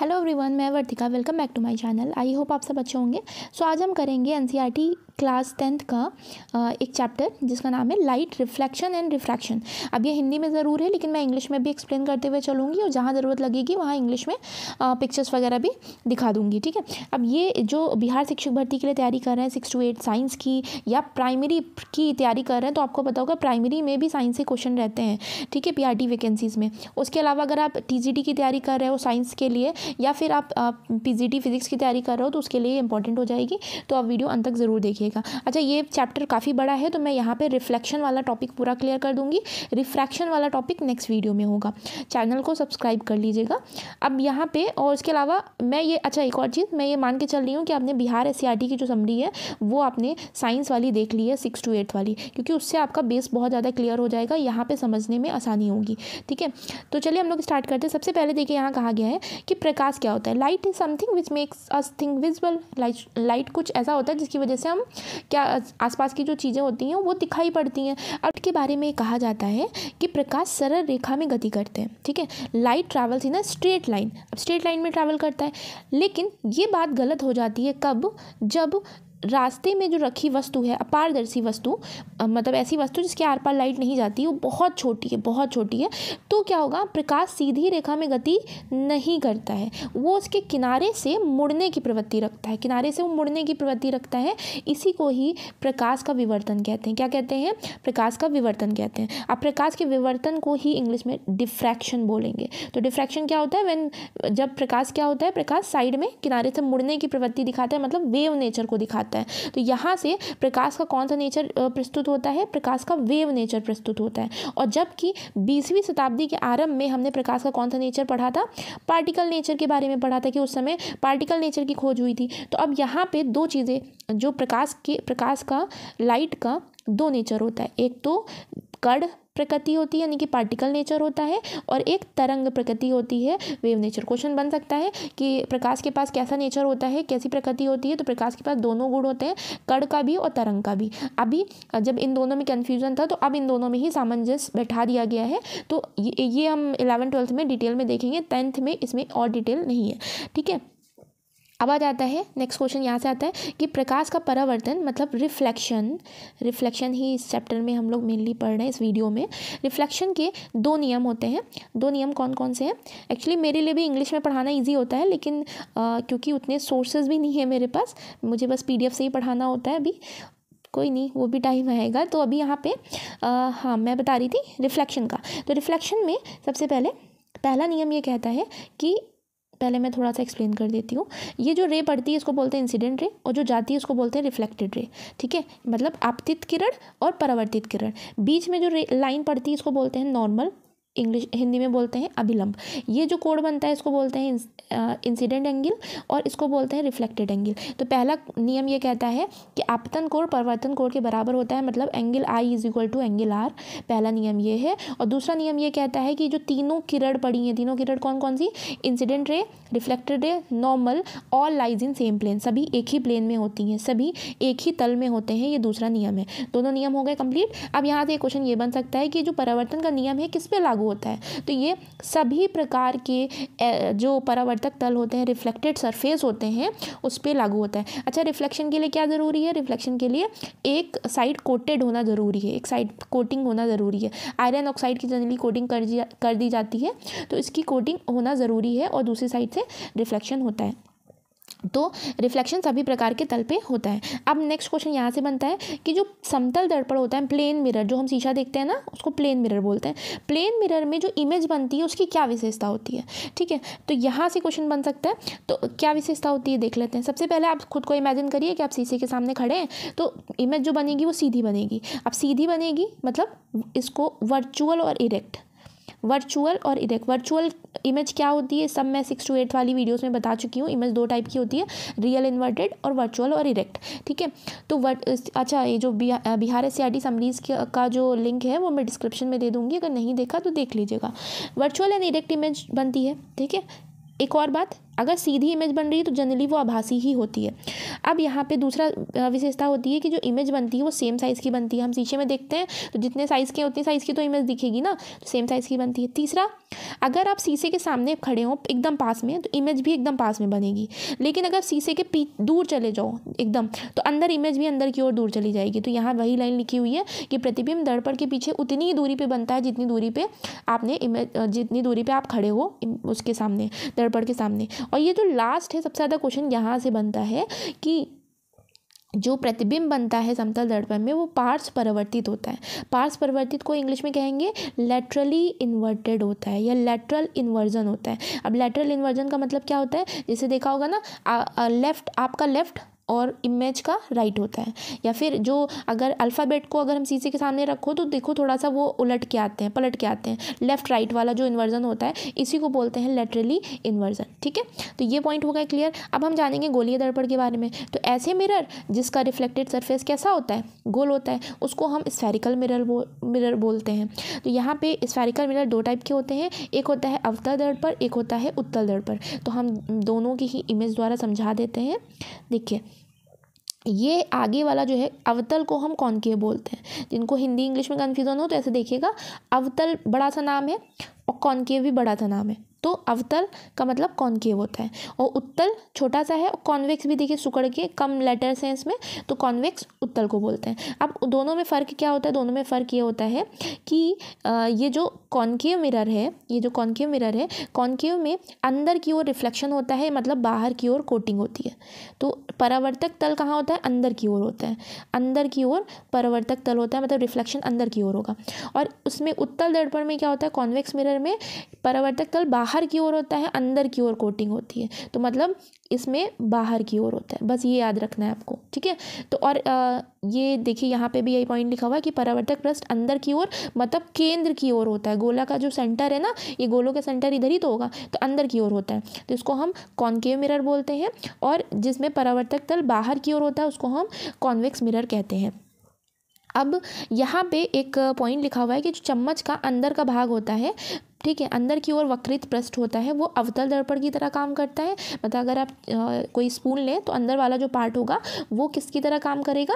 hello everyone मैं Vartika welcome back to my channel I hope आप सब अच्छे होंगे सो so, आज हम करेंगे एनसीईआरटी क्लास टेंथ का एक चैप्टर जिसका नाम है लाइट रिफ्लेक्शन एंड रिफ्रैक्शन अब ये हिंदी में ज़रूर है लेकिन मैं इंग्लिश में भी एक्सप्लेन करते हुए चलूँगी और जहाँ ज़रूरत लगेगी वहाँ इंग्लिश में पिक्चर्स वगैरह भी दिखा दूँगी ठीक है अब ये जो बिहार शिक्षक भर्ती के लिए तैयारी कर रहे हैं सिक्स टू एट साइंस की या प्राइमरी की तैयारी कर रहे हैं तो आपको पता होगा प्राइमरी में भी साइंस के क्वेश्चन रहते हैं ठीक है पी वैकेंसीज़ में उसके अलावा अगर आप टी की तैयारी कर रहे हो साइंस के लिए या फिर आप, पी फिज़िक्स की तैयारी कर रहे हो तो उसके लिए इंपॉर्टेंट हो जाएगी तो आप वीडियो अंत तक ज़रूर देखिएगा अच्छा ये चैप्टर काफ़ी बड़ा है तो मैं यहाँ पर रिफ्लेक्शन वाला टॉपिक पूरा क्लियर कर दूँगी रिफ्रैक्शन वाला टॉपिक नेक्स्ट वीडियो में होगा चैनल को सब्सक्राइब कर लीजिएगा अब यहाँ पर और इसके अलावा मैं ये अच्छा एक और चीज़ मैं ये मान के चल रही हूँ कि आपने बिहार एस e की जो समरी है वो आपने साइंस वाली देख ली है सिक्स टू एट्थ वाली क्योंकि उससे आपका बेस बहुत ज़्यादा क्लियर हो जाएगा यहाँ पे समझने में आसानी होगी ठीक है तो चलिए हम लोग स्टार्ट करते हैं सबसे पहले देखिए यहाँ कहा गया है कि प्रकाश क्या होता है light is something which makes us thing visible light light कुछ ऐसा होता है जिसकी वजह से हम क्या आसपास की जो चीज़ें होती हैं वो दिखाई पड़ती हैं अब के बारे में कहा जाता है कि प्रकाश सरल रेखा में गति करते हैं ठीक है light travels in a straight line अब स्ट्रेट लाइन में ट्रैवल करता है लेकिन ये बात गलत हो जाती है कब जब रास्ते में जो रखी वस्तु है अपारदर्शी वस्तु मतलब ऐसी वस्तु जिसके आर पार लाइट नहीं जाती वो बहुत छोटी है बहुत छोटी है तो क्या होगा प्रकाश सीधी रेखा में गति नहीं करता है वो उसके किनारे से मुड़ने की प्रवृत्ति रखता है किनारे से वो मुड़ने की प्रवृत्ति रखता है इसी को ही प्रकाश का विवर्तन कहते हैं क्या कहते हैं प्रकाश का विवर्तन कहते हैं अब प्रकाश के विवर्तन को ही इंग्लिश में डिफ्रैक्शन बोलेंगे तो डिफ्रैक्शन क्या होता है वेन जब प्रकाश क्या होता है प्रकाश साइड में किनारे से मुड़ने की प्रवृत्ति दिखाता है मतलब वेव नेचर को दिखाता जाता है तो यहाँ से प्रकाश का कौन सा नेचर प्रस्तुत होता है प्रकाश का वेव नेचर प्रस्तुत होता है और जबकि बीसवीं शताब्दी के आरंभ में हमने प्रकाश का कौन सा नेचर पढ़ा था पार्टिकल नेचर के बारे में पढ़ा था कि उस समय पार्टिकल नेचर की खोज हुई थी तो अब यहाँ पर दो चीज़ें जो प्रकाश के प्रकाश का लाइट का दो नेचर होता है एक तो कड़ प्रकृति होती है यानी कि पार्टिकल नेचर होता है और एक तरंग प्रकृति होती है वेव नेचर क्वेश्चन बन सकता है कि प्रकाश के पास कैसा नेचर होता है कैसी प्रकृति होती है तो प्रकाश के पास दोनों गुण होते हैं कड़ का भी और तरंग का भी अभी जब इन दोनों में कन्फ्यूजन था तो अब इन दोनों में ही सामंजस्य बैठा दिया गया है तो ये, ये हम इलेवन ट्वेल्थ में डिटेल में देखेंगे टेंथ में इसमें और डिटेल नहीं है ठीक है अब आ जाता है नेक्स्ट क्वेश्चन यहाँ से आता है कि प्रकाश का परावर्तन मतलब रिफ्लेक्शन रिफ्लेक्शन ही इस चैप्टर में हम लोग मेनली पढ़ रहे हैं इस वीडियो में रिफ्लेक्शन के दो नियम होते हैं दो नियम कौन कौन से हैं एक्चुअली मेरे लिए भी इंग्लिश में पढ़ाना ईजी होता है लेकिन आ, क्योंकि उतने सोर्सेज भी नहीं है मेरे पास मुझे बस पी से ही पढ़ाना होता है अभी कोई नहीं वो भी टाइम आएगा तो अभी यहाँ पर हाँ मैं बता रही थी रिफ्लेक्शन का तो रिफ्लेक्शन में सबसे पहले पहला नियम ये कहता है कि पहले मैं थोड़ा सा एक्सप्लेन कर देती हूँ ये जो रे पड़ती है इसको बोलते हैं इंसिडेंट रे और जो जाती है उसको बोलते हैं रिफ्लेक्टेड रे ठीक है मतलब आपतित किरण और परावर्तित किरण बीच में जो रे लाइन पड़ती है इसको बोलते हैं नॉर्मल इंग्लिश हिंदी में बोलते हैं अभिलंब ये जो कोड बनता है इसको बोलते हैं इंसिडेंट एंगल और इसको बोलते हैं रिफ्लेक्टेड एंगल तो पहला नियम ये कहता है कि आपतन कोण परिवर्तन कोण के बराबर होता है मतलब angle i is equal to angle r पहला नियम ये है और दूसरा नियम ये कहता है कि जो तीनों किरण पड़ी हैं तीनों किरण कौन कौन सी incident ray reflected ray normal all lies in same plane सभी एक ही प्लेन में होती हैं सभी एक ही तल में होते हैं ये दूसरा नियम है दोनों नियम हो गए कंप्लीट अब यहाँ से क्वेश्चन ये बन सकता है कि जो परिवर्तन का नियम है किस पर लागू होता है तो ये सभी प्रकार के जो परावर्तक तल होते हैं रिफ्लेक्टेड सरफेस होते हैं उस पर लागू होता है अच्छा रिफ्लेक्शन के लिए क्या ज़रूरी है रिफ्लेक्शन के लिए एक साइड कोटेड होना ज़रूरी है एक साइड कोटिंग होना ज़रूरी है आयरन ऑक्साइड की जनरली कोटिंग कर, दी जाती है तो इसकी कोटिंग होना ज़रूरी है और दूसरी साइड से रिफ्लेक्शन होता है तो रिफ्लेक्शन सभी प्रकार के तल पे होता है अब नेक्स्ट क्वेश्चन यहाँ से बनता है कि जो समतल दर्पण होता है प्लेन मिरर जो हम शीशा देखते हैं ना उसको प्लेन मिरर बोलते हैं प्लेन मिरर में जो इमेज बनती है उसकी क्या विशेषता होती है ठीक है तो यहाँ से क्वेश्चन बन सकता है तो क्या विशेषता होती है देख लेते हैं सबसे पहले आप खुद को इमेजिन करिए कि आप शीशे के सामने खड़े हैं तो इमेज जो बनेगी वो सीधी बनेगी अब सीधी बनेगी मतलब इसको वर्चुअल और इरेक्ट वर्चुअल और इधर वर्चुअल इमेज क्या होती है सब मैं सिक्स टू एट वाली वीडियोस में बता चुकी हूँ इमेज दो टाइप की होती है रियल इन्वर्टेड और वर्चुअल और इरेक्ट ठीक है तो वर्ट अच्छा ये जो Bihar Bihar S C summaries का जो लिंक है वो मैं डिस्क्रिप्शन में दे दूँगी अगर नहीं देखा तो देख लीजिएगा वर्चुअल एंड इरेक्ट इमेज बनती है ठीक है एक और बात अगर सीधी इमेज बन रही है तो जनरली वो आभासी ही होती है अब यहाँ पे दूसरा विशेषता होती है कि जो इमेज बनती है वो सेम साइज़ की बनती है हम शीशे में देखते हैं तो जितने साइज़ के उतने साइज़ की तो इमेज दिखेगी ना तो सेम साइज़ की बनती है तीसरा अगर आप शीशे के सामने खड़े हो एकदम पास में तो इमेज भी एकदम पास में बनेगी लेकिन अगर शीशे के पी दूर चले जाओ एकदम तो अंदर इमेज भी अंदर की ओर दूर चली जाएगी तो यहाँ वही लाइन लिखी हुई है कि प्रतिबिंब दर्पण के पीछे उतनी ही दूरी पर बनता है जितनी दूरी पर आपने इमेज जितनी दूरी पर आप खड़े हो उसके सामने दर्पण के सामने और ये जो लास्ट है सबसे ज़्यादा क्वेश्चन यहाँ से बनता है कि जो प्रतिबिंब बनता है समतल दर्पण में वो पार्श्व परिवर्तित होता है पार्श्व परिवर्तित को इंग्लिश में कहेंगे लेटरली इन्वर्टेड होता है या लेटरल इन्वर्जन होता है अब लेटरल इन्वर्जन का मतलब क्या होता है जैसे देखा होगा ना आ, आ, लेफ्ट आपका लेफ्ट और इमेज का राइट होता है या फिर जो अगर अल्फ़ाबेट को अगर हम सीसी के सामने रखो तो देखो थोड़ा सा वो उलट के आते हैं पलट के आते हैं लेफ़्ट राइट वाला जो इन्वर्जन होता है इसी को बोलते हैं लेटरली इन्वर्जन ठीक है तो ये पॉइंट हो गया क्लियर अब हम जानेंगे गोलीय दर्पण के बारे में तो ऐसे मिरर जिसका रिफ्लेक्टेड सरफेस कैसा होता है गोल होता है उसको हम स्फेरिकल मिरर बो, मिरर बोलते हैं तो यहाँ पर स्फेरिकल मिरर दो टाइप के होते हैं एक होता है अवतल दर्पण एक होता है उत्तल दर्पण तो हम दोनों की ही इमेज द्वारा समझा देते हैं देखिए ये आगे वाला जो है अवतल को हम के बोलते हैं जिनको हिंदी इंग्लिश में कन्फ्यूज़न हो तो ऐसे देखिएगा अवतल बड़ा सा नाम है और के भी बड़ा सा नाम है तो अवतल का मतलब कॉन्केव होता है और उत्तल छोटा सा है और कॉन्वेक्स भी देखिए सुकड़ के कम लेटर्स हैं इसमें तो कॉन्वेक्स उत्तल को बोलते हैं अब दोनों में फ़र्क क्या होता है दोनों में फ़र्क ये होता है कि ये जो कॉन्केव मिरर है ये जो कॉन्केव मिरर है कॉन्केव में अंदर की ओर रिफ्लेक्शन होता है मतलब बाहर की ओर कोटिंग होती है तो परावर्तक तल कहाँ होता है अंदर की ओर होता है अंदर की ओर परावर्तक तल होता है मतलब रिफ्लेक्शन अंदर की ओर होगा और उसमें उत्तल दर्पण में क्या होता है कॉन्वेक्स मिरर में परावर्तक तल बाहर बाहर की ओर होता है अंदर की ओर कोटिंग होती है तो मतलब इसमें बाहर की ओर होता है बस ये याद रखना है आपको ठीक है तो और आ, ये देखिए यहाँ पे भी यही पॉइंट लिखा हुआ है कि परावर्तक पृष्ठ अंदर की ओर मतलब केंद्र की ओर होता है गोला का जो सेंटर है ना ये गोलों का सेंटर इधर ही तो होगा तो अंदर की ओर होता है तो इसको हम कॉन्केव मिरर बोलते हैं और जिसमें परावर्तक तल बाहर की ओर होता है उसको हम कॉन्वेक्स मिरर कहते हैं अब यहाँ पे एक पॉइंट लिखा हुआ है कि जो चम्मच का अंदर का भाग होता है ठीक है अंदर की ओर वक्रित पृष्ठ होता है वो अवतल दर्पण की तरह काम करता है मतलब अगर आप आ, कोई स्पून लें तो अंदर वाला जो पार्ट होगा वो किसकी तरह काम करेगा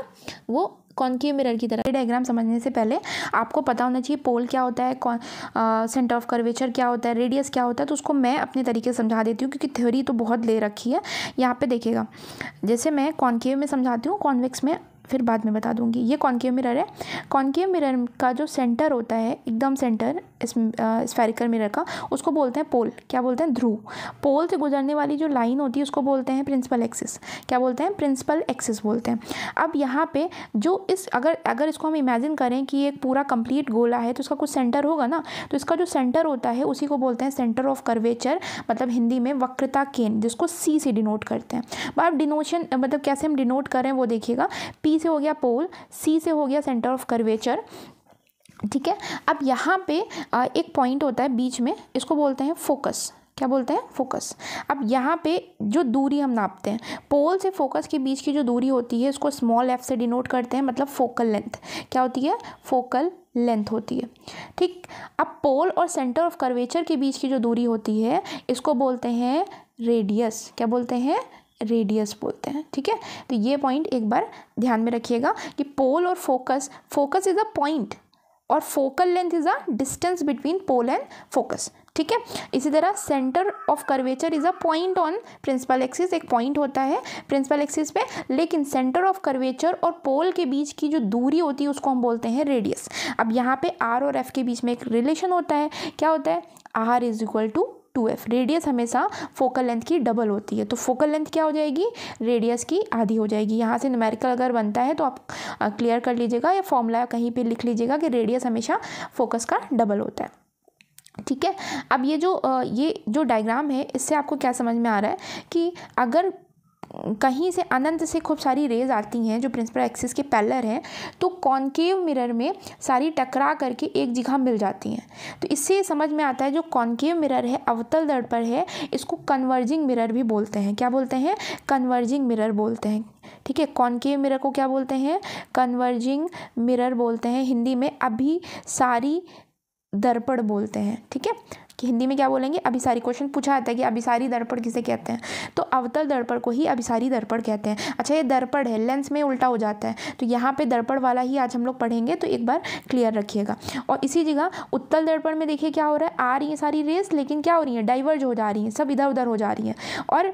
वो कॉन्केव मिरर की तरह डायग्राम समझने से पहले आपको पता होना चाहिए पोल क्या होता है कौन सेंटर ऑफ कर्वेचर क्या होता है रेडियस क्या होता है तो उसको मैं अपने तरीके से समझा देती हूँ क्योंकि थ्योरी तो बहुत ले रखी है यहाँ पे देखिएगा जैसे मैं कॉन्केव में समझाती हूँ कॉन्वेक्स में फिर बाद में बता दूँगी ये कॉन्केव मिरर है कॉन्केव मिरर का जो सेंटर होता है एकदम सेंटर इस स्फेरिकल मिरर का उसको बोलते हैं पोल क्या बोलते हैं ध्रुव पोल से गुजरने वाली जो लाइन होती है उसको बोलते हैं प्रिंसिपल एक्सिस क्या बोलते हैं प्रिंसिपल एक्सिस बोलते हैं अब यहाँ पे जो इस अगर अगर इसको हम इमेजिन करें कि एक पूरा कंप्लीट गोला है तो इसका कुछ सेंटर होगा ना तो इसका जो सेंटर होता है उसी को बोलते हैं सेंटर ऑफ कर्वेचर मतलब हिंदी में वक्रता केन जिसको सी से डिनोट करते हैं अब डिनोशन मतलब कैसे हम डिनोट करें वो देखिएगा पी से हो गया पोल सी से हो गया सेंटर ऑफ कर्वेचर ठीक है अब यहाँ पे एक पॉइंट होता है बीच में इसको बोलते हैं फोकस क्या बोलते हैं फोकस अब यहाँ पे जो दूरी हम नापते हैं पोल से फोकस के बीच की जो दूरी होती है इसको स्मॉल एफ से डिनोट करते हैं मतलब फोकल लेंथ क्या होती है फोकल लेंथ होती है ठीक अब पोल और सेंटर ऑफ कर्वेचर के बीच की जो दूरी होती है इसको बोलते हैं रेडियस क्या बोलते हैं रेडियस बोलते हैं ठीक है तो ये पॉइंट एक बार ध्यान में रखिएगा कि पोल और focus focus is a point और focal length is a distance between pole and focus ठीक है इसी तरह centre of curvature is a point on principal axis एक पॉइंट होता है प्रिंसिपल एक्सिस पे लेकिन सेंटर ऑफ कर्वेचर और पोल के बीच की जो दूरी होती है उसको हम बोलते हैं रेडियस अब यहाँ पे आर और एफ के बीच में एक रिलेशन होता है क्या होता है r is equal to two f radius हमेशा फोकल लेंथ की डबल होती है तो फोकल लेंथ क्या हो जाएगी रेडियस की आधी हो जाएगी यहाँ से न्यूमेरिकल अगर बनता है तो आप क्लियर कर लीजिएगा या फॉर्मूला कहीं पे लिख लीजिएगा कि रेडियस हमेशा फोकस का डबल होता है ठीक है अब ये जो ये जो डायग्राम है इससे आपको क्या समझ में आ रहा है कि अगर कहीं से अनंत से खूब सारी रेज आती हैं जो प्रिंसिपल एक्सिस के पैलर हैं तो कॉन्केव मिरर में सारी टकरा करके एक जगह मिल जाती हैं तो इससे समझ में आता है जो कॉन्केव मिरर है अवतल दर्द पर है इसको कन्वर्जिंग मिरर भी बोलते हैं क्या बोलते हैं कन्वर्जिंग मिरर बोलते हैं ठीक है कॉन्केव मिरर को क्या बोलते हैं कन्वर्जिंग मिरर बोलते हैं हिंदी में अभी सारी दर्पण बोलते हैं ठीक है कि हिंदी में क्या बोलेंगे अभिसारी क्वेश्चन पूछा जाता है कि अभिसारी दर्पण किसे कहते हैं तो अवतल दर्पण को ही अभिसारी दर्पण कहते हैं अच्छा ये दर्पण है लेंस में उल्टा हो जाता है तो यहाँ पर दर्पण वाला ही आज हम लोग पढ़ेंगे तो एक बार क्लियर रखिएगा और इसी जगह उत्तल दर्पण में देखिए क्या हो रहा है आ रही है सारी रेस लेकिन क्या हो रही है डाइवर्ज हो जा रही हैं सब इधर उधर हो जा रही हैं और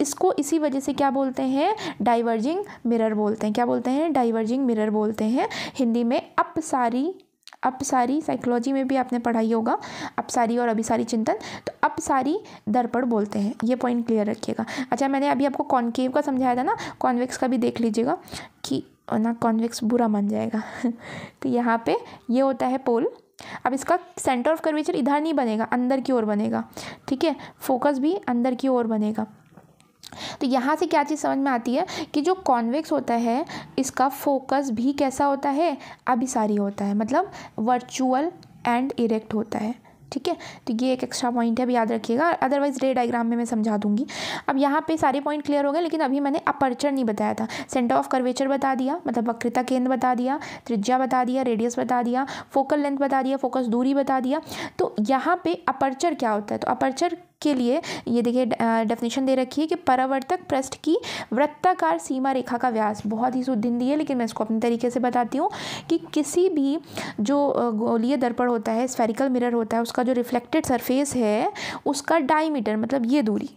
इसको इसी वजह से क्या बोलते हैं डाइवर्जिंग मिरर बोलते हैं क्या बोलते हैं डाइवर्जिंग मिरर बोलते हैं हिंदी में अपसारी अपसारी साइकोलॉजी में भी आपने पढ़ाई होगा अपसारी और अभिसारी चिंतन तो अपसारी दर्पण बोलते हैं ये पॉइंट क्लियर रखिएगा अच्छा मैंने अभी आपको कॉन्केव का समझाया था ना कॉन्वेक्स का भी देख लीजिएगा कि ना कॉन्वेक्स बुरा मान जाएगा तो यहाँ पे ये होता है पोल अब इसका सेंटर ऑफ कर्वेचर इधर नहीं बनेगा अंदर की ओर बनेगा ठीक है फोकस भी अंदर की ओर बनेगा तो यहाँ से क्या चीज़ समझ में आती है कि जो कॉन्वेक्स होता है इसका फोकस भी कैसा होता है अभिसारी होता है मतलब वर्चुअल एंड इरेक्ट होता है ठीक है तो ये एक एक्स्ट्रा पॉइंट है अब याद रखिएगा अदरवाइज रे डायग्राम में मैं समझा दूंगी अब यहाँ पे सारे पॉइंट क्लियर हो गए लेकिन अभी मैंने अपर्चर नहीं बताया था सेंटर ऑफ कर्वेचर बता दिया मतलब वक्रता केंद्र बता दिया त्रिज्या बता दिया रेडियस बता दिया फोकल लेंथ बता दिया फोकस दूरी बता दिया तो यहाँ पर अपर्चर क्या होता है तो अपर्चर के लिए ये देखिए डेफिनेशन दे रखी है कि परावर्तक पृष्ठ की वृत्ताकार सीमा रेखा का व्यास बहुत ही शुद्ध है लेकिन मैं इसको अपने तरीके से बताती हूँ कि किसी भी जो गोलीय दर्पण होता है स्फेरिकल मिरर होता है उसका जो रिफ्लेक्टेड सरफेस है उसका डायमीटर मतलब ये दूरी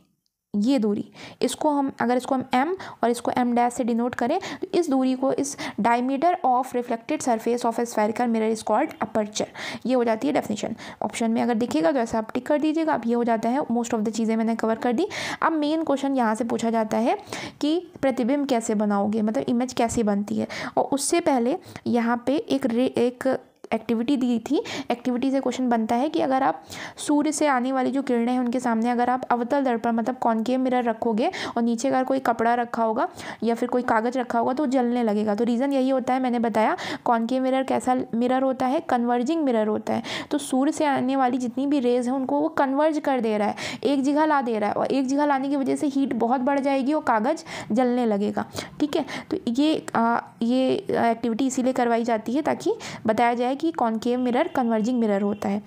ये दूरी इसको हम अगर इसको हम m और इसको m डैश से डिनोट करें तो इस दूरी को इस diameter of reflected surface of a spherical mirror is called aperture ये हो जाती है डेफिनेशन ऑप्शन में अगर दिखेगा तो ऐसा आप टिक कर दीजिएगा अब ये हो जाता है मोस्ट ऑफ द चीज़ें मैंने कवर कर दी अब मेन क्वेश्चन यहाँ से पूछा जाता है कि प्रतिबिंब कैसे बनाओगे मतलब इमेज कैसी बनती है और उससे पहले यहाँ पर एक रे एक एक्टिविटी दी थी एक्टिविटी से क्वेश्चन बनता है कि अगर आप सूर्य से आने वाली जो किरणें हैं उनके सामने अगर आप अवतल दर्पण मतलब कॉन्केव मिरर रखोगे और नीचे अगर कोई कपड़ा रखा होगा या फिर कोई कागज़ रखा होगा तो जलने लगेगा तो रीज़न यही होता है मैंने बताया कॉन्केव मिरर कैसा मिरर होता है कन्वर्जिंग मिरर होता है तो सूर्य से आने वाली जितनी भी रेज है उनको वो कन्वर्ज कर दे रहा है एक जगह ला दे रहा है और एक जगह लाने की वजह से हीट बहुत बढ़ जाएगी और कागज़ जलने लगेगा ठीक है तो ये ये एक्टिविटी इसीलिए करवाई जाती है ताकि बताया जाए कि कॉन्केव मिरर कन्वर्जिंग मिरर होता है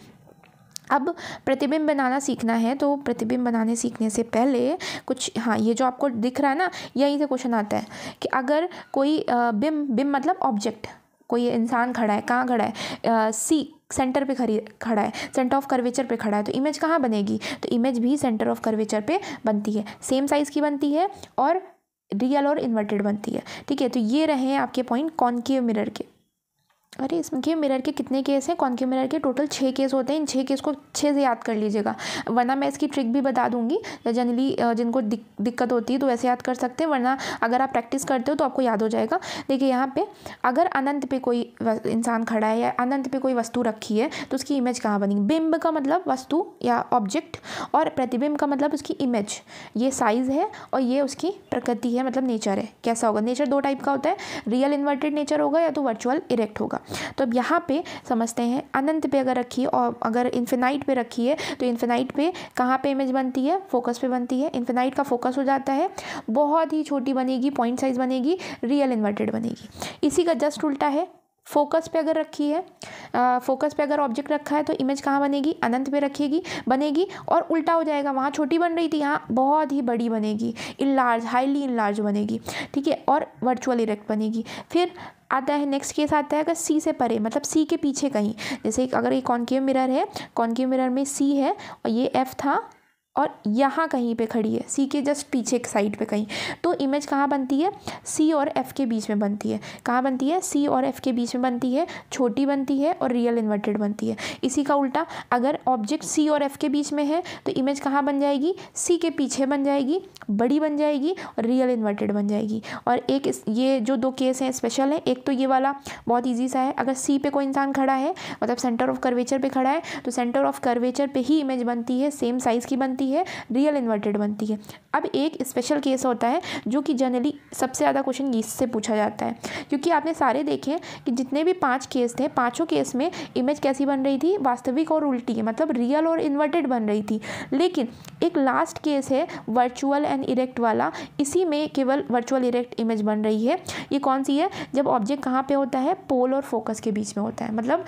अब प्रतिबिंब बनाना सीखना है तो प्रतिबिंब बनाने सीखने से पहले कुछ हाँ ये जो आपको दिख रहा है ना यहीं से क्वेश्चन आता है कि अगर कोई बिम बिम मतलब ऑब्जेक्ट कोई इंसान खड़ा है कहाँ खड़ा है सी सेंटर पे खड़ी खड़ा है सेंटर ऑफ कर्वेचर पे खड़ा है तो इमेज कहाँ बनेगी तो इमेज भी सेंटर ऑफ कर्वेचर पे बनती है सेम साइज़ की बनती है और रियल और इन्वर्टेड बनती है ठीक है तो ये रहे आपके पॉइंट कॉन्केव मिरर के अरे इसमें के मिरर के कितने केस हैं कौन के मिरर के टोटल छः केस होते हैं इन छः केस को अच्छे से याद कर लीजिएगा वरना मैं इसकी ट्रिक भी बता दूंगी जनरली जिनको दिक, दिक्कत होती है तो वैसे याद कर सकते हैं वरना अगर आप प्रैक्टिस करते हो तो आपको याद हो जाएगा देखिए यहाँ पे अगर अनंत पे कोई इंसान खड़ा है या अनंत पर कोई वस्तु रखी है तो उसकी इमेज कहाँ बनेगी बिंब का मतलब वस्तु या ऑब्जेक्ट और प्रतिबिंब का मतलब उसकी इमेज ये साइज़ है और ये उसकी प्रकृति है मतलब नेचर है कैसा होगा नेचर दो टाइप का होता है रियल इन्वर्टेड नेचर होगा या तो वर्चुअल इरेक्ट होगा तो अब यहाँ पे समझते हैं अनंत पे अगर रखिए और अगर इन्फिनाइट पे रखिए तो इन्फिनाइट पे कहाँ पे इमेज बनती है फोकस पे बनती है इन्फिनाइट का फोकस हो जाता है बहुत ही छोटी बनेगी पॉइंट साइज़ बनेगी रियल इन्वर्टेड बनेगी इसी का जस्ट उल्टा है फोकस पे अगर रखी है फोकस पे अगर ऑब्जेक्ट रखा है तो इमेज कहाँ बनेगी अनंत पे रखेगी बनेगी और उल्टा हो जाएगा वहाँ छोटी बन रही थी यहाँ बहुत ही बड़ी बनेगी enlarge highly enlarge बनेगी ठीक है और वर्चुअल इरेक्ट बनेगी फिर आता है नेक्स्ट केस आता है अगर सी से परे मतलब सी के पीछे कहीं जैसे अगर ये कॉन्केव मिरर है कॉन्केव मिरर में सी है और ये एफ था और यहाँ कहीं पे खड़ी है सी के जस्ट पीछे एक साइड पे कहीं तो इमेज कहाँ बनती है सी और एफ़ के बीच में बनती है कहाँ बनती है सी और एफ़ के बीच में बनती है छोटी बनती है और रियल इन्वर्टेड बनती है इसी का उल्टा अगर ऑब्जेक्ट सी और एफ़ के बीच में है तो इमेज कहाँ बन जाएगी सी के पीछे बन जाएगी बड़ी बन जाएगी और रियल इन्वर्टेड बन जाएगी और एक ये जो दो केस हैं स्पेशल हैं एक तो ये वाला बहुत ईजी सा है अगर सी पे कोई इंसान खड़ा है मतलब सेंटर ऑफ कर्वेचर पर खड़ा है तो सेंटर ऑफ कर्वेचर पर ही इमेज बनती है सेम साइज़ की बनती बनती है रियल इन्वर्टेड बनती है अब एक स्पेशल केस होता है जो कि जनरली सबसे ज़्यादा क्वेश्चन इससे पूछा जाता है क्योंकि आपने सारे देखे कि जितने भी पाँच केस थे पाँचों केस में इमेज कैसी बन रही थी वास्तविक और उल्टी है मतलब रियल और इन्वर्टेड बन रही थी लेकिन एक लास्ट केस है वर्चुअल एंड इरेक्ट वाला इसी में केवल वर्चुअल इरेक्ट इमेज बन रही है ये कौन सी है जब ऑब्जेक्ट कहाँ पे होता है पोल और फोकस के बीच में होता है मतलब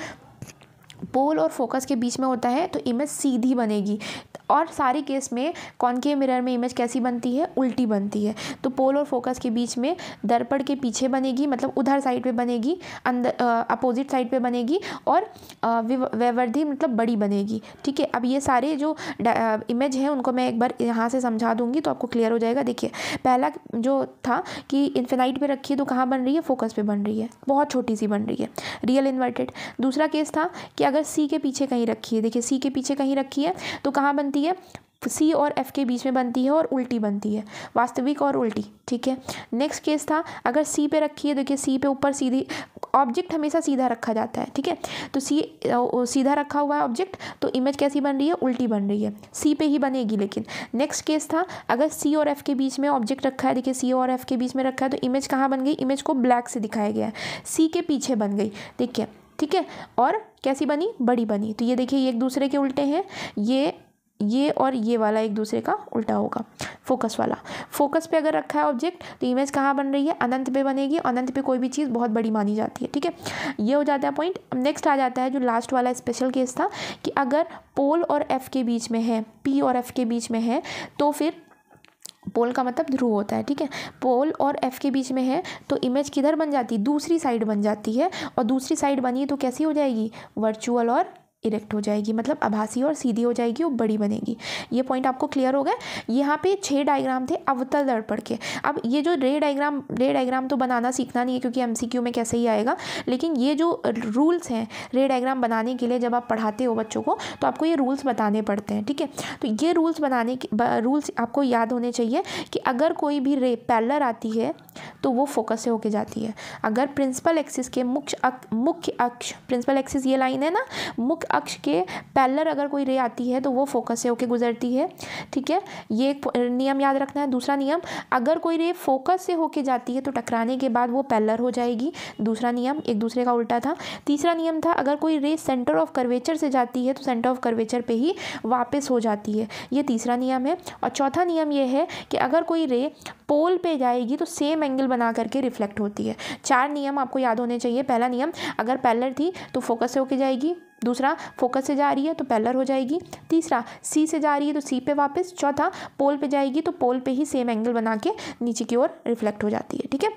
पोल और फोकस के बीच में होता है तो इमेज सीधी बनेगी और सारे केस में के मिरर में इमेज कैसी बनती है उल्टी बनती है तो पोल और फोकस के बीच में दर्पण के पीछे बनेगी मतलब उधर साइड पे बनेगी अंदर अपोजिट साइड पे बनेगी और व्यवर्धी मतलब बड़ी बनेगी ठीक है अब ये सारे जो इमेज हैं उनको मैं एक बार यहाँ से समझा दूँगी तो आपको क्लियर हो जाएगा देखिए पहला जो था कि इन्फेनाइट पर रखिए तो कहाँ बन रही है फोकस पर बन रही है बहुत छोटी सी बन रही है रियल इन्वर्टेड दूसरा केस था कि अगर सी के पीछे कहीं रखी है देखिए सी के पीछे कहीं रखी है तो कहाँ बनती है सी और एफ के बीच में बनती है और उल्टी बनती है वास्तविक और उल्टी ठीक है नेक्स्ट केस था अगर सी पे रखी है देखिए सी पे ऊपर सीधी ऑब्जेक्ट हमेशा सीधा रखा जाता है ठीक है तो सी सीधा रखा हुआ है ऑब्जेक्ट तो इमेज कैसी बन रही है उल्टी बन रही है सी पे ही बनेगी लेकिन नेक्स्ट केस था अगर सी और एफ के बीच में ऑब्जेक्ट रखा है देखिए सी और एफ के बीच में रखा है तो इमेज कहाँ बन गई इमेज को ब्लैक से दिखाया गया है सी के पीछे बन गई देखिए ठीक है और कैसी बनी बड़ी बनी तो ये देखिए ये एक दूसरे के उल्टे हैं ये ये और ये वाला एक दूसरे का उल्टा होगा फोकस वाला फोकस पे अगर रखा है ऑब्जेक्ट तो इमेज कहाँ बन रही है अनंत पे बनेगी अनंत पे कोई भी चीज़ बहुत बड़ी मानी जाती है ठीक है ये हो जाता है पॉइंट नेक्स्ट आ जाता है जो लास्ट वाला स्पेशल केस था कि अगर पोल और एफ़ के बीच में है पी और एफ़ के बीच में है तो फिर पोल का मतलब ध्रुव होता है ठीक है पोल और एफ़ के बीच में है तो इमेज किधर बन जाती है दूसरी साइड बन जाती है और दूसरी साइड बनी तो कैसी हो जाएगी वर्चुअल और इरेक्ट हो जाएगी मतलब आभासी और सीधी हो जाएगी और बड़ी बनेगी ये पॉइंट आपको क्लियर हो गए यहाँ पे छः डायग्राम थे अवतल दर्पण के अब ये जो रे डायग्राम रे डायग्राम तो बनाना सीखना नहीं है क्योंकि एमसीक्यू में कैसे ही आएगा लेकिन ये जो रूल्स हैं रे डायग्राम बनाने के लिए जब आप पढ़ाते हो बच्चों को तो आपको ये रूल्स बताने पड़ते हैं ठीक है तो ये रूल्स बनाने के रूल्स आपको याद होने चाहिए कि अगर कोई भी रे पैलर आती है तो वो फोकस से होके जाती है अगर प्रिंसिपल एक्सिस के मुख्य मुख्य अक्ष प्रिंसिपल एक्सिस ये लाइन है ना मुख्य अक्ष के पैलर अगर कोई रे आती है तो वो फोकस से होके गुजरती है ठीक है ये एक नियम याद रखना है दूसरा नियम अगर कोई रे फोकस से होके जाती है तो टकराने के बाद वो पैलर हो जाएगी दूसरा नियम एक दूसरे का उल्टा था तीसरा नियम था अगर कोई रे सेंटर ऑफ कर्वेचर से जाती है तो सेंटर ऑफ कर्वेचर पर ही वापस हो जाती है ये तीसरा नियम है और चौथा नियम ये है कि अगर कोई रे पोल पे जाएगी तो सेम एंगल बना करके रिफ्लेक्ट होती है चार नियम आपको याद होने चाहिए पहला नियम अगर पैलर थी तो फोकस से होके जाएगी दूसरा फोकस से जा रही है तो पैलर हो जाएगी तीसरा सी से जा रही है तो सी पे वापस चौथा पोल पे जाएगी तो पोल पे ही सेम एंगल बना के नीचे की ओर रिफ्लेक्ट हो जाती है ठीक है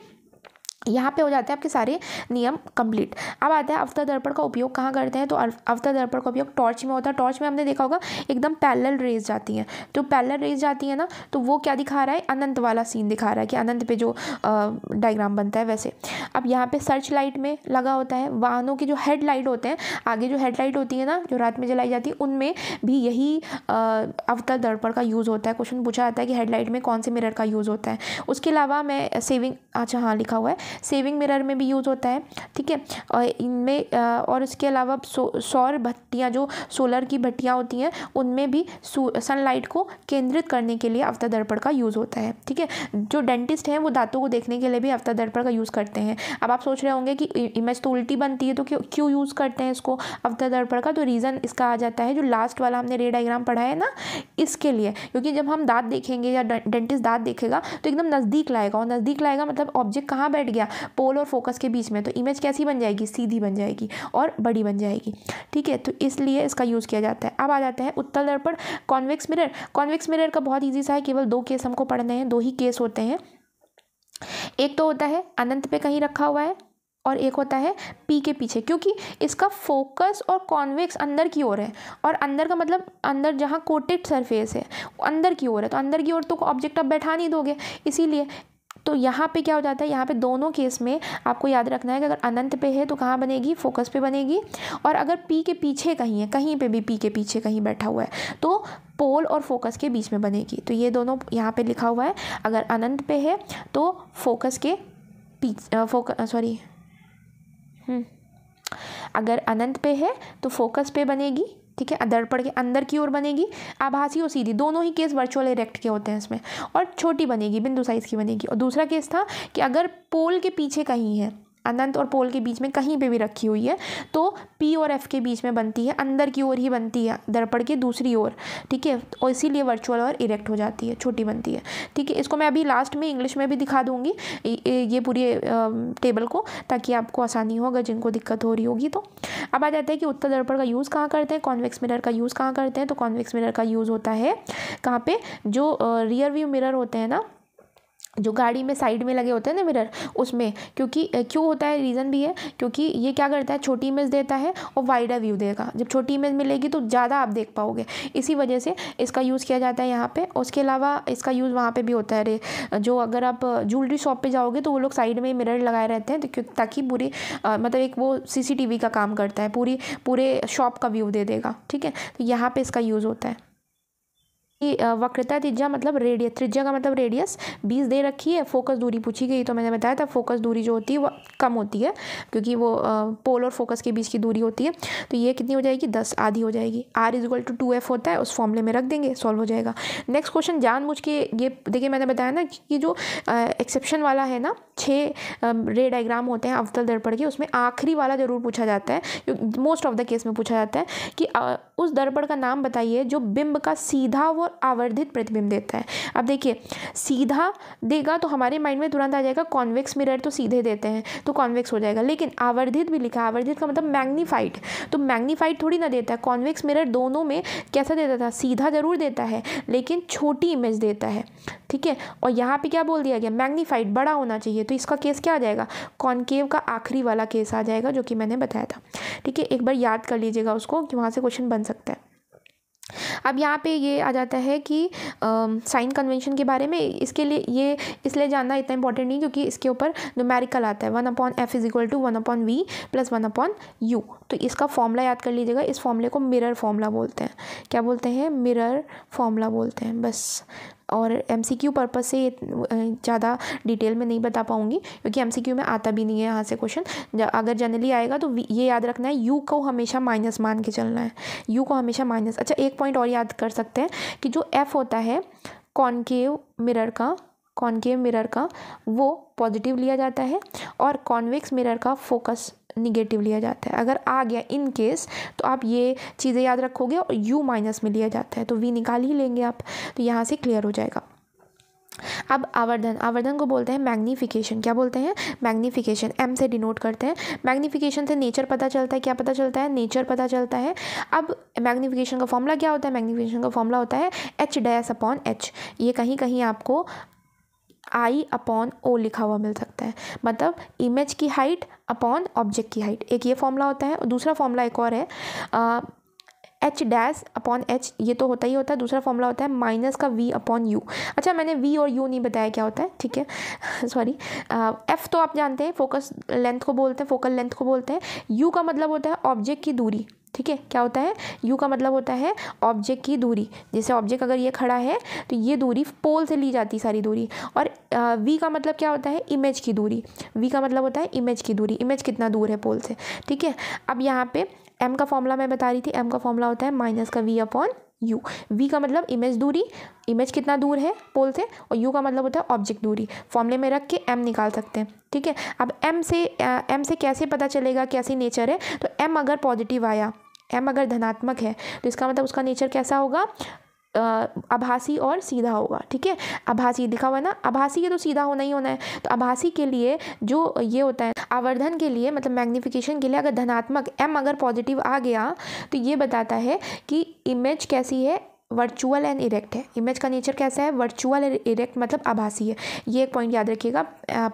यहाँ पे हो जाते हैं आपके सारे नियम कंप्लीट अब आता है अवतर दर्पण का उपयोग कहाँ करते हैं तो अवतर दर्पण का उपयोग टॉर्च में होता है टॉर्च में हमने देखा होगा एकदम पैरेलल रेज जाती हैं तो पैलल रेज जाती है ना तो वो क्या दिखा रहा है अनंत वाला सीन दिखा रहा है कि अनंत पे जो डायग्राम बनता है वैसे अब यहाँ पर सर्च लाइट में लगा होता है वाहनों के जो हेड लाइट होते हैं आगे जो हेड लाइट होती है ना जो रात में जलाई जाती है उनमें भी यही अवतर दर्पण का यूज़ होता है क्वेश्चन पूछा जाता है कि हेडलाइट में कौन से मिरर का यूज़ होता है उसके अलावा मैं सेविंग अच्छा हाँ लिखा हुआ है सेविंग मिरर में भी यूज़ होता है ठीक है और इनमें और इसके अलावा सौर भट्टियाँ जो सोलर की भट्टियाँ होती हैं उनमें भी सनलाइट को केंद्रित करने के लिए अवता दर्पण का यूज़ होता है ठीक है जो डेंटिस्ट हैं वो दांतों को देखने के लिए भी अवता दर्पण का यूज़ करते हैं अब आप सोच रहे होंगे कि इमेज तो उल्टी बनती है तो क्यों क्यों यूज़ करते हैं इसको अवता दर्पण का तो रीज़न इसका आ जाता है जो लास्ट वाला हमने रे डाइग्राम पढ़ा है ना इसके लिए क्योंकि जब हम दांत देखेंगे या डेंटिस्ट दांत देखेगा तो एकदम नज़दीक लाएगा और नज़दीक लाएगा मतलब ऑब्जेक्ट कहाँ बैठ गया गया पोल और फोकस के बीच में तो इमेज कैसी बन जाएगी सीधी बन जाएगी और बड़ी बन जाएगी ठीक है तो इसलिए इसका यूज़ किया जाता है अब आ जाते हैं उत्तल दर्पण कॉन्वेक्स मिरर कॉन्वेक्स मिरर का बहुत ईजी सा है केवल दो केस हमको पढ़ने हैं दो ही केस होते हैं एक तो होता है अनंत पे कहीं रखा हुआ है और एक होता है पी के पीछे क्योंकि इसका फोकस और कॉन्वेक्स अंदर की ओर है और अंदर का मतलब अंदर जहाँ कोटेड सरफेस है अंदर की ओर है तो अंदर की ओर तो ऑब्जेक्ट आप बैठा नहीं दोगे इसीलिए तो यहाँ पे क्या हो जाता है यहाँ पे दोनों केस में आपको याद रखना है कि अगर अनंत पे है तो कहाँ बनेगी फोकस पे बनेगी और अगर पी के पीछे कहीं है कहीं पे भी पी के पीछे कहीं बैठा हुआ है तो पोल और फोकस के बीच में बनेगी तो ये दोनों यहाँ पर लिखा हुआ है अगर अनंत पे है तो फोकस के पीछे फोक सॉरी हम्म, अगर अनंत पे है तो फोकस पे बनेगी ठीक है दर्पण के अंदर की ओर बनेगी आभासी और सीधी दोनों ही केस वर्चुअल इरेक्ट के होते हैं इसमें और छोटी बनेगी बिंदु साइज की बनेगी और दूसरा केस था कि अगर पोल के पीछे कहीं है अनंत और पोल के बीच में कहीं पे भी रखी हुई है तो पी और एफ के बीच में बनती है अंदर की ओर ही बनती है दर्पण के दूसरी ओर ठीक है और इसीलिए वर्चुअल और इरेक्ट हो जाती है छोटी बनती है ठीक है इसको मैं अभी लास्ट में इंग्लिश में भी दिखा दूँगी ये पूरी टेबल को ताकि आपको आसानी हो अगर जिनको दिक्कत हो रही होगी तो अब आ जाता है कि उत्तर दर्पण का यूज़ कहाँ करते हैं कॉन्वेक्स मिरर का यूज़ कहाँ करते हैं तो कॉन्वेक्स मिरर का यूज़ होता है कहाँ पर जो रियर व्यू मिरर होते हैं ना जो गाड़ी में साइड में लगे होते हैं ना मिरर उसमें क्योंकि क्यों होता है रीज़न भी है क्योंकि ये क्या करता है छोटी इमेज देता है और वाइडर व्यू देगा जब छोटी इमेज मिलेगी तो ज़्यादा आप देख पाओगे इसी वजह से इसका यूज़ किया जाता है यहाँ पे उसके अलावा इसका यूज़ वहाँ पे भी होता है रे जो अगर आप ज्वेलरी शॉप पर जाओगे तो वो लोग साइड में मिरर लगाए रहते हैं तो ताकि पूरी मतलब एक वो सी का काम करता है पूरी पूरे शॉप का व्यू दे देगा ठीक है तो यहाँ पर इसका यूज़ होता है वक्रता त्रिज्या मतलब रेडियस त्रिज्या का मतलब रेडियस बीस दे रखी है फोकस दूरी पूछी गई तो मैंने बताया था फोकस दूरी जो होती है वो कम होती है क्योंकि वो पोल और फोकस के बीच की दूरी होती है तो ये कितनी हो जाएगी दस आधी हो जाएगी r is equal to two f होता है उस फॉर्मले में रख देंगे सॉल्व हो जाएगा नेक्स्ट क्वेश्चन जान के ये देखिए मैंने बताया ना कि जो एक्सेप्शन वाला है ना छः रे डायग्राम होते हैं अवतल दर्पण के उसमें आखिरी वाला ज़रूर पूछा जाता है मोस्ट ऑफ द केस में पूछा जाता है कि उस दर्पण का नाम बताइए जो बिंब का सीधा वो और आवर्धित प्रतिबिंब देता है अब देखिए सीधा देगा तो हमारे माइंड में तुरंत आ जाएगा कॉन्वेक्स मिरर तो सीधे देते हैं तो कॉन्वेक्स हो जाएगा लेकिन आवर्धित भी लिखा आवर्धित का मतलब मैग्नीफाइड तो मैग्नीफाइड थोड़ी ना देता है कॉन्वेक्स मिरर दोनों में कैसा देता था सीधा ज़रूर देता है लेकिन छोटी इमेज देता है ठीक है और यहाँ पे क्या बोल दिया गया मैग्नीफाइड बड़ा होना चाहिए तो इसका केस क्या आ जाएगा कॉन्केव का आखिरी वाला केस आ जाएगा जो कि मैंने बताया था ठीक है एक बार याद कर लीजिएगा उसको कि वहाँ से क्वेश्चन बन सकता है अब यहाँ पे ये आ जाता है कि साइन कन्वेंशन के बारे में इसके लिए ये इसलिए जानना इतना इंपॉर्टेंट नहीं क्योंकि इसके ऊपर न्यूमेरिकल आता है one upon f is equal to one upon v plus one upon u तो इसका फॉर्मूला याद कर लीजिएगा इस फॉर्मूले को मिरर फॉर्मूला बोलते हैं क्या बोलते हैं मिरर फॉर्मूला बोलते हैं बस और एम सी क्यू पर्पज़ से ज़्यादा डिटेल में नहीं बता पाऊँगी क्योंकि एम सी क्यू में आता भी नहीं है यहाँ से क्वेश्चन अगर जनरली आएगा तो ये याद रखना है यू को हमेशा माइनस मान के चलना है यू को हमेशा माइनस अच्छा एक पॉइंट और याद कर सकते हैं कि जो एफ़ होता है कॉनकेव मिरर का कॉन्केव मिरर का वो पॉजिटिव लिया जाता है और कॉन्वेक्स मिरर का फोकस निगेटिव लिया जाता है अगर आ गया इन केस तो आप ये चीज़ें याद रखोगे और यू माइनस में लिया जाता है तो वी निकाल ही लेंगे आप तो यहाँ से क्लियर हो जाएगा अब आवर्धन आवर्धन को बोलते हैं मैग्नीफिकेशन क्या बोलते हैं मैग्नीफिकेशन एम से डिनोट करते हैं मैग्नीफिकेशन से नेचर पता चलता है क्या पता चलता है नेचर पता चलता है अब मैग्नीफिकेशन का फॉर्मूला क्या होता है मैग्नीफिकेशन का फॉर्मूला होता है एच डैस अपॉन एच ये कहीं कहीं आपको आई अपॉन ओ लिखा हुआ मिल सकता है मतलब इमेज की हाइट अपॉन ऑब्जेक्ट की हाइट एक ये फॉर्मूला होता है और दूसरा फॉर्मूला एक और है एच डैश अपॉन एच ये तो होता ही होता है दूसरा फॉर्मूला होता है माइनस का वी अपॉन यू अच्छा मैंने वी और यू नहीं बताया क्या होता है ठीक है सॉरी एफ़ तो आप जानते हैं फोकस लेंथ को बोलते हैं फोकल लेंथ को बोलते हैं यू का मतलब होता है ऑब्जेक्ट की दूरी ठीक है क्या होता है यू का मतलब होता है ऑब्जेक्ट की दूरी जैसे ऑब्जेक्ट अगर ये खड़ा है तो ये दूरी पोल से ली जाती सारी दूरी और वी का मतलब क्या होता है इमेज की दूरी वी का मतलब होता है इमेज की दूरी इमेज कितना दूर है पोल से ठीक है अब यहाँ पे एम का फॉर्मूला मैं बता रही थी एम का फॉर्मूला होता है माइनस का वी अपॉन यू वी का मतलब इमेज दूरी इमेज कितना दूर है पोल से और यू का मतलब होता है ऑब्जेक्ट दूरी फॉर्मूले में रख के एम निकाल सकते हैं ठीक है अब एम से एम से कैसे पता चलेगा कैसी नेचर है तो एम अगर पॉजिटिव आया एम अगर धनात्मक है तो इसका मतलब उसका नेचर कैसा होगा आभासी और सीधा होगा ठीक है आभासी दिखा हुआ है ना आभासी ये तो सीधा होना ही होना है तो आभासी के लिए जो ये होता है आवर्धन के लिए मतलब मैग्निफिकेशन के लिए अगर धनात्मक एम अगर पॉजिटिव आ गया तो ये बताता है कि इमेज कैसी है वर्चुअल एंड इरेक्ट है इमेज का नेचर कैसा है वर्चुअल एंड इरेक्ट मतलब आभासी है ये एक पॉइंट याद रखिएगा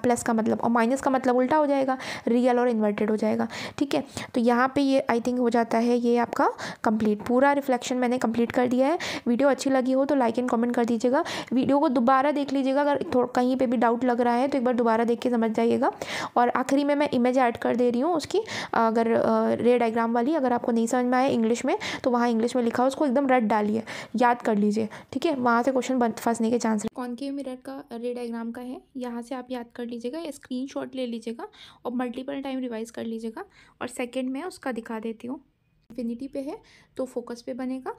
प्लस का मतलब और माइनस का मतलब उल्टा हो जाएगा रियल और इन्वर्टेड हो जाएगा ठीक है तो यहाँ पे ये आई थिंक हो जाता है ये आपका कंप्लीट पूरा रिफ्लेक्शन मैंने कंप्लीट कर दिया है वीडियो अच्छी लगी हो तो लाइक एंड कॉमेंट कर दीजिएगा वीडियो को दोबारा देख लीजिएगा अगर कहीं पर भी डाउट लग रहा है तो एक बार दोबारा देख के समझ जाइएगा और आखिरी में मैं इमेज ऐड कर दे रही हूँ उसकी अगर रे डाइग्राम वाली अगर आपको नहीं समझ में आए इंग्लिश में तो वहाँ इंग्लिश में लिखा उसको एकदम रेड डालिए याद कर लीजिए ठीक है वहाँ से क्वेश्चन बन फंसने के चांस कौन के मिरर का रे डायग्राम का है यहाँ से आप याद कर लीजिएगा या स्क्रीन ले लीजिएगा और मल्टीपल टाइम रिवाइज कर लीजिएगा और सेकेंड में उसका दिखा देती हूँ इन्फिनिटी पे है तो फोकस पे बनेगा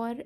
और